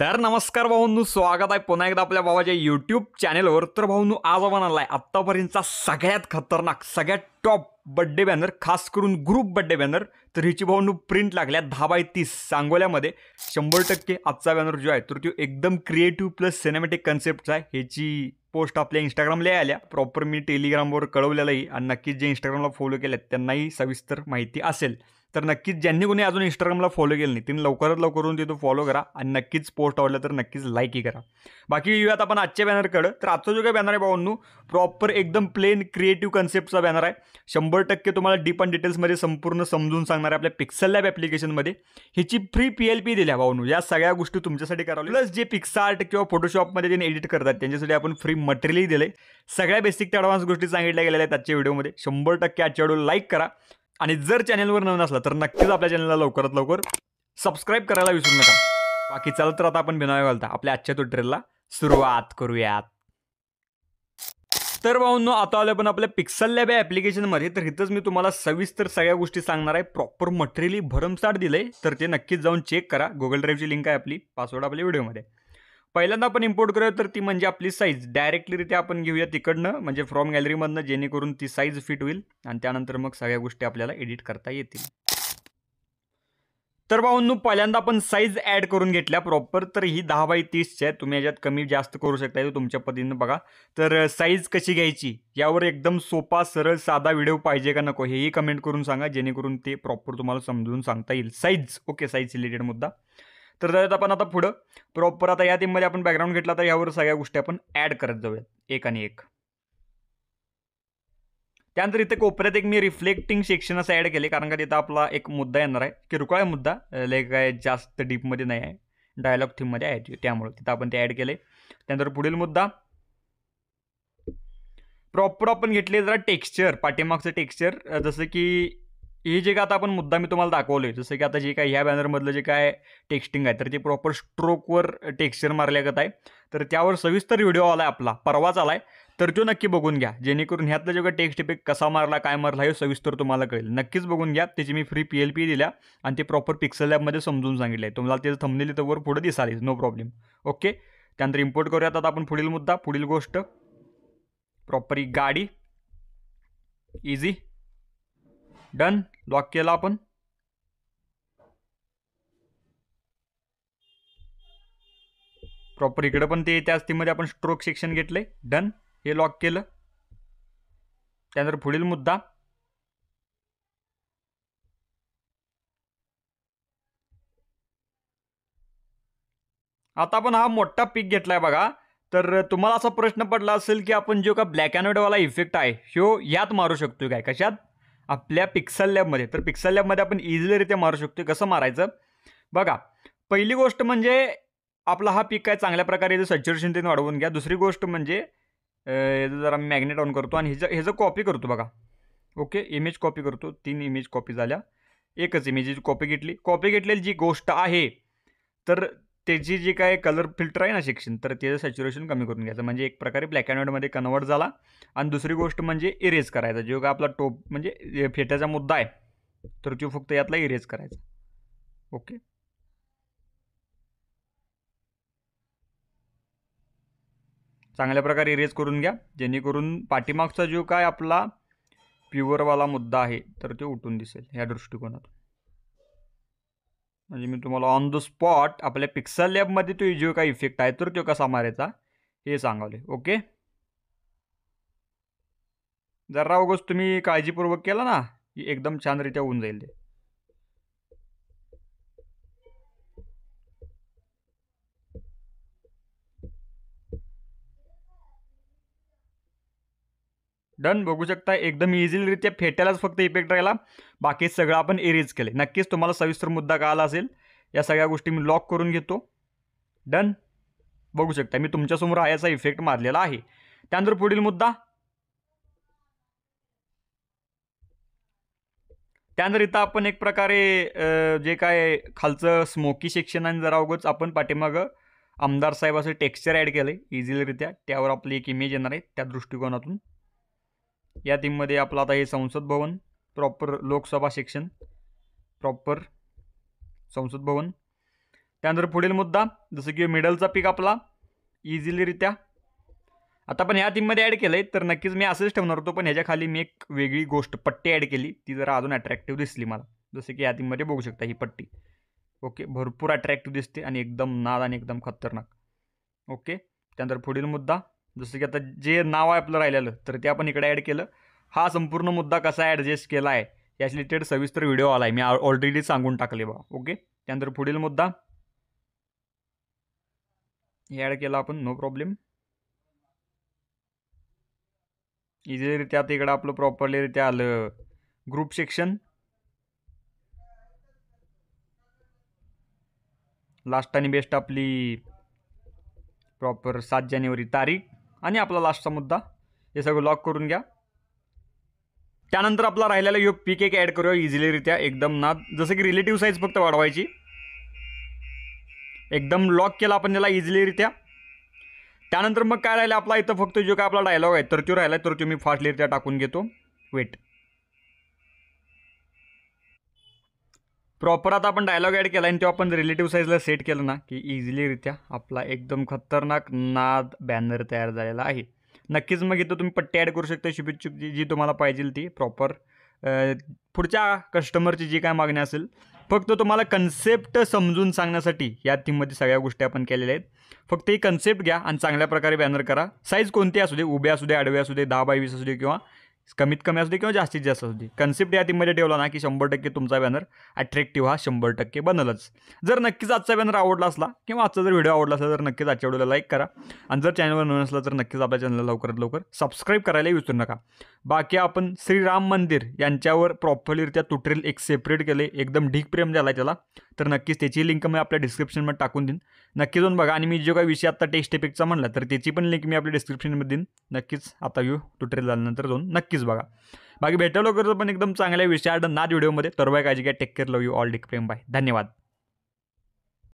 तर नमस्कार भाऊंनू स्वागत आहे पुन्हा एकदा आपल्या बाबाच्या यूट्यूब चॅनेलवर तर भाऊंनू आज आपण आला आहे आत्तापर्यंतचा सगळ्यात खतरनाक सगळ्यात टॉप बड्डे बॅनर खास करून ग्रुप बड्डे बॅनर तर हिची नू प्रिंट लागल्या दहा बाय तीस सांगोल्यामध्ये शंभर टक्के आजचा बॅनर जो आहे तर तो एकदम क्रिएटिव्ह प्लस सिनेमॅटिक कन्सेप्टचा आहे ह्याची पोस्ट आपल्या इंस्टाग्रामला आल्या प्रॉपर मी टेलिग्रामवर कळवलेलाही आणि नक्कीच जे इंस्टाग्रामला फॉलो केल्यात त्यांनाही सविस्तर माहिती असेल तर नक्कीच ज्यांनी कोणी अजून इंस्टाग्रामला फॉलो केलं नाही त्यांनी लवकरात लवकर तिथं फॉलो करा आणि नक्कीच पोस्ट आवडलं तर नक्कीच लाईकही करा बाकी येऊयात आपण आजच्या बॅनरकडं तर आजचा जो काही बॅनर आहे भावांनो प्रॉपर एकदम प्लेन क्रिएटिव्ह कन्सेप्टचा बॅनर आहे शंभर टक्के तुम्हाला डीप अँड डिटेल्समध्ये संपूर्ण समजून सांगणार आहे आपल्या पिक्सल लॅब ॲप्लिकेशनमध्ये ह्याची फ्री पी एल पी दिल्या भावानू या सगळ्या गोष्टी तुमच्यासाठी करावं प्लस जे पिक्सा आर्ट किंवा फोटोशॉपमध्ये त्यांनी एडिट करतात त्यांच्यासाठी आपण फ्री मटेरियलही दिले सगळ्या बेसिक ते ॲडव्हान्स गोष्टी सांगितल्या गेलेल्या आहेत आजच्या व्हिडिओमध्ये शंभर टक्के आजच्या व्हिडिओ लाईक करा आणि जर चॅनेलवर नवीन असला तर नक्कीच आपल्या चॅनलला लवकरात लवकर सबस्क्राईब करायला विसरू नका बाकी चला तर आता आपण बिनावे घालता आपल्या आजच्या तुटरेलला सुरुवात करूयात तर भाऊनो आता आलो पण आपल्या पिक्सल लॅब या ॲप्लिकेशनमध्ये तर इथंच मी तुम्हाला सविस्तर सगळ्या गोष्टी सांगणार आहे प्रॉपर मटेरियली भरमसाठ दिले तर ते नक्कीच जाऊन चेक करा गुगल ड्राईव्हची लिंक आहे आपली पासवर्ड आपल्या व्हिडिओमध्ये पहिल्यांदा आपण इम्पोर्ट करूया तर ती म्हणजे आपली साईज डायरेक्टली डायरेक्टलीरित्या आपण घेऊया तिकडनं म्हणजे फ्रॉम गॅलरीमधनं जेणेकरून ती साईज फिट होईल आणि त्यानंतर मग सगळ्या गोष्टी आपल्याला एडिट करता येतील तर नू पहिल्यांदा आपण साईज ऍड करून घेतल्या प्रॉपर तर ही दहा बाय तीसची आहे तुम्ही याच्यात कमी जास्त करू शकता तुमच्या पतीनं बघा तर साईज कशी घ्यायची यावर एकदम सोपा सरळ साधा व्हिडिओ पाहिजे का नको हेही कमेंट करून सांगा जेणेकरून ते प्रॉपर तुम्हाला समजून सांगता येईल साईज ओके साईज रिलेटेड मुद्दा तर जाऊयात आपण आता पुढं प्रॉपर आता या टीममध्ये आपण बॅकग्राऊंड घेतला तर यावर सगळ्या गोष्टी आपण ॲड करत जाऊयात एक आणि एक त्यानंतर इथे कोपऱ्यात एक मी रिफ्लेक्टिंग सेक्शन असं ॲड केले कारण का तिथं आपला एक मुद्दा येणार आहे किरकोळ मुद्दा लय काय जास्त डीपमध्ये नाही आहे डायलॉग थीममध्ये आहे त्यामुळे तिथं आपण ते ॲड केले त्यानंतर पुढील मुद्दा प्रॉपर आपण घेतले जरा टेक्स्चर पाठीमागचं टेक्स्चर जसं की हे जे का आता आपण मुद्दा मी तुम्हाला आहे जसं की आता जे काय ह्या बॅनरमधलं जे काय टेक्स्टिंग आहे तर ते प्रॉपर स्ट्रोकवर टेक्स्चर मारल्यागत आहे तर त्यावर सविस्तर व्हिडिओ आला आहे आपला परवाच आला आहे तर तो नक्की बघून घ्या जेणेकरून ह्यातलं जे काही टेक्स्ट इफेक्ट कसा मारला काय मारला हे सविस्तर तुम्हाला कळेल नक्कीच बघून घ्या त्याची मी फ्री पी एल पी दिल्या आणि ते प्रॉपर पिक्सल लॅबमध्ये समजून सांगितलं आहे तुम्हाला त्याचं थंबनेल तर वर पुढे दिसाल नो प्रॉब्लेम ओके त्यानंतर इम्पोर्ट करूयात आता आपण पुढील मुद्दा पुढील गोष्ट प्रॉपर ही गाडी इझी डन लॉक केला आपण प्रॉपर इकडे पण ते त्या तीमध्ये आपण स्ट्रोक सेक्शन घेतले डन हे लॉक केलं त्यानंतर पुढील मुद्दा आता आपण हा मोठा पीक घेतलाय बघा तर तुम्हाला असा प्रश्न पडला असेल की आपण जो का ब्लॅक अँड व्हाईटवाला इफेक्ट आहे शो यात मारू शकतो काय कशात आपल्या पिक्सल लॅबमध्ये तर पिक्सल लॅबमध्ये आपण इझिलीरित्या मारू शकतो कसं मारायचं बघा पहिली गोष्ट म्हणजे आपला हा पीक काय चांगल्या प्रकारे जे सॅच्युरेशन ते वाढवून घ्या दुसरी गोष्ट म्हणजे याचं जरा मॅग्नेट ऑन करतो आणि ह्याचं ह्याचं कॉपी करतो बघा ओके इमेज कॉपी करतो तीन इमेज कॉपी झाल्या एकच इमेजची कॉपी घेतली कॉपी घेतलेली जी गोष्ट आहे तर त्याची जी काय कलर फिल्टर आहे ना शिक्षण तर त्याचं सॅच्युरेशन कमी करून घ्यायचं म्हणजे एक प्रकारे ब्लॅक अँड व्हाईटमध्ये कन्वर्ट झाला आणि दुसरी गोष्ट म्हणजे इरेज करायचा जो काय आपला टोप म्हणजे फेट्याचा मुद्दा आहे तर तो फक्त यातला इरेज करायचा ओके चांगल्या प्रकारे इरेज करून घ्या जेणेकरून पाठीमागचा जो काय आपला प्युअरवाला मुद्दा आहे तर तो उठून दिसेल ह्या दृष्टिकोनातून म्हणजे मी तुम्हाला ऑन द स्पॉट आपल्या पिक्सल लॅबमध्ये तो जो काही इफेक्ट आहे तर तो कसा मारायचा हे सांगावले ओके जरा अवघड तुम्ही काळजीपूर्वक केला ना एकदम छानरित्या होऊन जाईल ते डन बघू शकता एकदम इझिलीरित्या फेटायलाच फक्त इफेक्ट राहिला बाकी सगळं आपण एरेज केले नक्कीच तुम्हाला सविस्तर मुद्दा कळाला असेल या सगळ्या गोष्टी मी लॉक करून घेतो डन बघू शकता मी तुमच्यासमोर हा याचा इफेक्ट मारलेला आहे त्यानंतर पुढील मुद्दा त्यानंतर इथं आपण एक प्रकारे जे काय खालचं स्मोकी सेक्शन आणि जरा अवघंच आपण पाठीमागं आमदार साहेब असं टेक्स्चर ॲड केलं आहे इझिलीरित्या त्यावर आपली एक इमेज येणार आहे त्या दृष्टिकोनातून या टीममध्ये आपलं आता हे Sansad Bhavan proper Lok Sabha section proper Sansad Bhavan त्यानंतर पुढील मुद्दा जसं की मिडलचा पिक आपला इझिलीरित्या आता पण या टीममध्ये ॲड केलं आहे तर नक्कीच मी असंच ठेवणार होतो पण ह्याच्याखाली खाली मी एक वेगळी गोष्ट पट्टी ॲड केली ती जरा अजून अट्रॅक्टिव्ह दिसली मला जसं की या टीममध्ये बघू शकता ही पट्टी ओके भरपूर अट्रॅक्टिव्ह दिसते आणि एकदम नाद आणि एकदम खतरनाक ओके त्यानंतर पुढील मुद्दा जसं की आता जे नाव आहे आपलं राहिलेलं तर ते आपण इकडे ॲड केलं हा संपूर्ण मुद्दा कसा ॲडजस्ट केला आहे या रिलेटेड सविस्तर व्हिडिओ आला आहे मी ऑलरेडी सांगून टाकले बा ओके त्यानंतर पुढील मुद्दा हे ॲड केला आपण नो प्रॉब्लेम इझिलीरित्या आता इकडं आपलं प्रॉपरलीरित्या आलं ग्रुप सेक्शन लास्ट आणि बेस्ट आपली प्रॉपर सात जानेवारी तारीख आणि आपला लास्टचा मुद्दा हे सगळं लॉक करून घ्या त्यानंतर आपला राहिलेला यो पी एक ॲड करूया इझिलीरित्या एकदम ना जसं की रिलेटिव्ह साईज फक्त वाढवायची एकदम लॉक केला आपण त्याला इझिलीरित्या त्यानंतर मग काय राहिलं आपला इथं फक्त जो काय आपला डायलॉग आहे तर तो राहिला तर तो मी फास्टलीरित्या टाकून घेतो वेट प्रॉपर आता आपण डायलॉग ॲड केला आणि तो आपण रिलेटिव्ह साईजला सेट केलं ना की इझिलीरित्या आपला एकदम खतरनाक नाद बॅनर तयार झालेला आहे नक्कीच मग इथं तुम्ही पट्टी ॲड करू शकता शुभेच्छू जी तुम्हाला पाहिजे ती प्रॉपर पुढच्या कस्टमरची जी काय मागणी असेल फक्त तुम्हाला कन्सेप्ट समजून सांगण्यासाठी या थीममध्ये सगळ्या गोष्टी आपण केलेल्या आहेत फक्त ही कन्सेप्ट घ्या आणि चांगल्या प्रकारे बॅनर करा साईज कोणती असू दे उभे असू दे आडव्या असू दे दहा बाय असू दे किंवा कमीत कमी असू दे किंवा जास्तीत जास्त असू दे कन्सेप्ट या टीममध्ये ठेवला ना की शंभर टक्के तुमचा बॅनर अट्रॅक्टिव्ह हा शंभर टक्के बनलच जर नक्कीच आजचा बॅनर आवडला असला किंवा आजचा जर व्हिडिओ आवडला असला तर नक्कीच आजच्या व्हिडिओला लाईक करा आणि जर चॅनलवर असला तर नक्कीच आपल्या चॅनलला लवकरात लवकर सबस्क्राईब करायला विसरू नका बाकी आपण श्रीराम मंदिर यांच्यावर प्रॉपरलीरित्या तुटरेल एक सेपरेट केले एकदम ढीक प्रेम झाला त्याला तर नक्कीच त्याची लिंक मी आपल्या डिस्क्रिप्शनमध्ये टाकून देईन नक्की जाऊन बघा आणि मी जो काही विषय आता टेस्ट एपिकचा म्हणला तर त्याची पण लिंक मी आपल्या डिस्क्रिप्शनमध्ये देईन नक्कीच आता येऊ तुटरेल झाल्यानंतर जाऊन नक्कीच बघा बाकी भेटवलं करतो पण एकदम चांगल्या विषयाड नाच व्हिडिओमध्ये तर बाय काळजी काय take care love you all डिक प्रेम बाय धन्यवाद